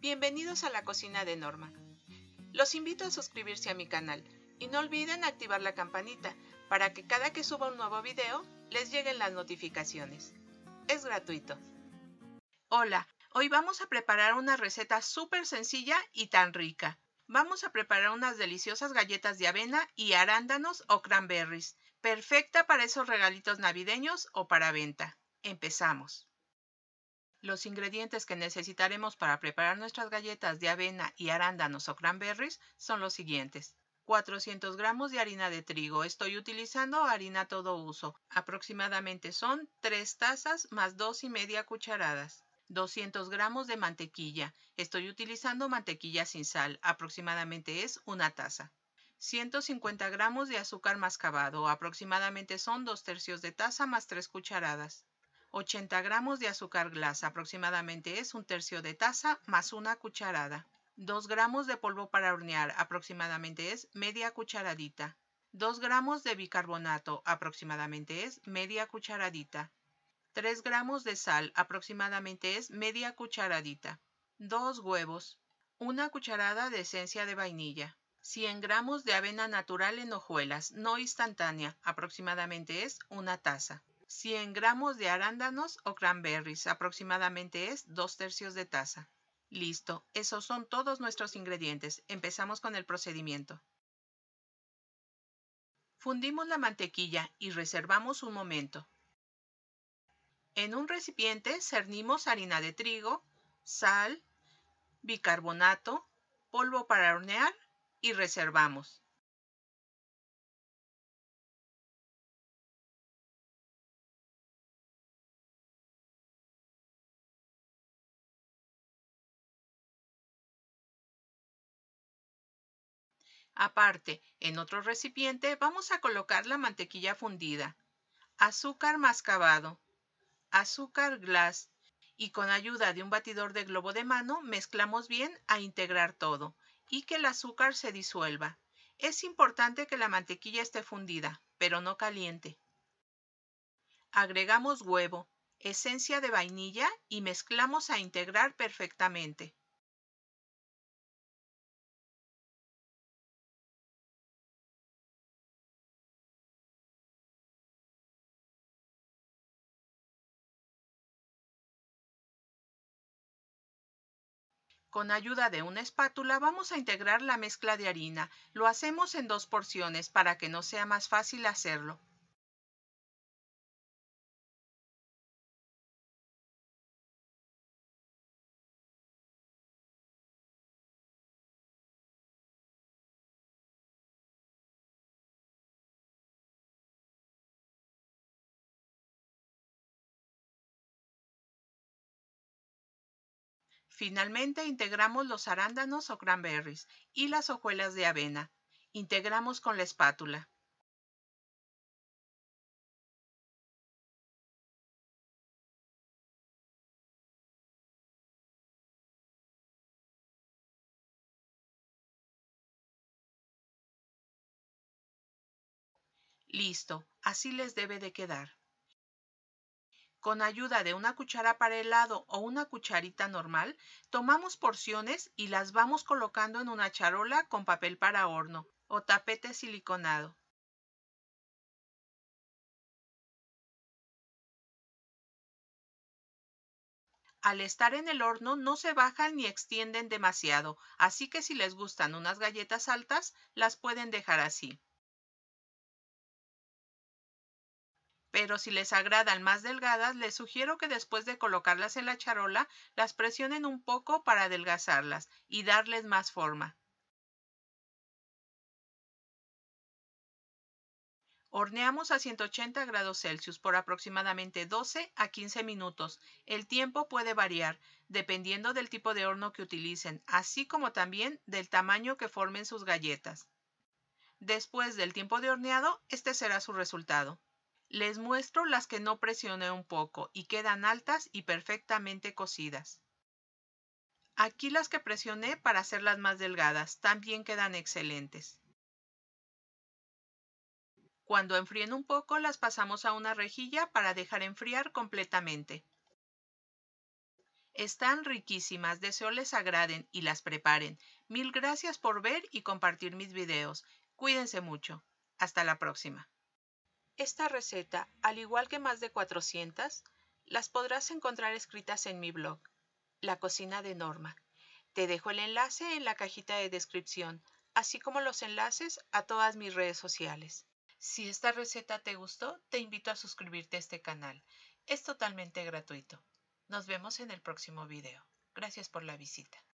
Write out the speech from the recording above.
Bienvenidos a la cocina de Norma. Los invito a suscribirse a mi canal y no olviden activar la campanita para que cada que suba un nuevo video les lleguen las notificaciones. Es gratuito. Hola, hoy vamos a preparar una receta súper sencilla y tan rica. Vamos a preparar unas deliciosas galletas de avena y arándanos o cranberries, perfecta para esos regalitos navideños o para venta. Empezamos. Los ingredientes que necesitaremos para preparar nuestras galletas de avena y arándanos o cranberries son los siguientes. 400 gramos de harina de trigo. Estoy utilizando harina todo uso. Aproximadamente son 3 tazas más 2 y media cucharadas. 200 gramos de mantequilla. Estoy utilizando mantequilla sin sal. Aproximadamente es una taza. 150 gramos de azúcar mascabado. Aproximadamente son 2 tercios de taza más 3 cucharadas. 80 gramos de azúcar glas aproximadamente es un tercio de taza más una cucharada. 2 gramos de polvo para hornear, aproximadamente es media cucharadita. 2 gramos de bicarbonato, aproximadamente es media cucharadita. 3 gramos de sal, aproximadamente es media cucharadita. 2 huevos. Una cucharada de esencia de vainilla. 100 gramos de avena natural en hojuelas, no instantánea, aproximadamente es una taza. 100 gramos de arándanos o cranberries, aproximadamente es 2 tercios de taza. Listo, esos son todos nuestros ingredientes. Empezamos con el procedimiento. Fundimos la mantequilla y reservamos un momento. En un recipiente cernimos harina de trigo, sal, bicarbonato, polvo para hornear y reservamos. Aparte, en otro recipiente vamos a colocar la mantequilla fundida, azúcar mascabado, azúcar glass y con ayuda de un batidor de globo de mano mezclamos bien a integrar todo y que el azúcar se disuelva. Es importante que la mantequilla esté fundida, pero no caliente. Agregamos huevo, esencia de vainilla y mezclamos a integrar perfectamente. Con ayuda de una espátula vamos a integrar la mezcla de harina. Lo hacemos en dos porciones para que no sea más fácil hacerlo. Finalmente integramos los arándanos o cranberries y las hojuelas de avena. Integramos con la espátula. Listo, así les debe de quedar. Con ayuda de una cuchara para helado o una cucharita normal, tomamos porciones y las vamos colocando en una charola con papel para horno o tapete siliconado. Al estar en el horno no se bajan ni extienden demasiado, así que si les gustan unas galletas altas, las pueden dejar así. pero si les agradan más delgadas, les sugiero que después de colocarlas en la charola, las presionen un poco para adelgazarlas y darles más forma. Horneamos a 180 grados Celsius por aproximadamente 12 a 15 minutos. El tiempo puede variar dependiendo del tipo de horno que utilicen, así como también del tamaño que formen sus galletas. Después del tiempo de horneado, este será su resultado. Les muestro las que no presioné un poco y quedan altas y perfectamente cocidas. Aquí las que presioné para hacerlas más delgadas también quedan excelentes. Cuando enfríen un poco las pasamos a una rejilla para dejar enfriar completamente. Están riquísimas, deseo les agraden y las preparen. Mil gracias por ver y compartir mis videos. Cuídense mucho. Hasta la próxima. Esta receta, al igual que más de 400, las podrás encontrar escritas en mi blog, La Cocina de Norma. Te dejo el enlace en la cajita de descripción, así como los enlaces a todas mis redes sociales. Si esta receta te gustó, te invito a suscribirte a este canal. Es totalmente gratuito. Nos vemos en el próximo video. Gracias por la visita.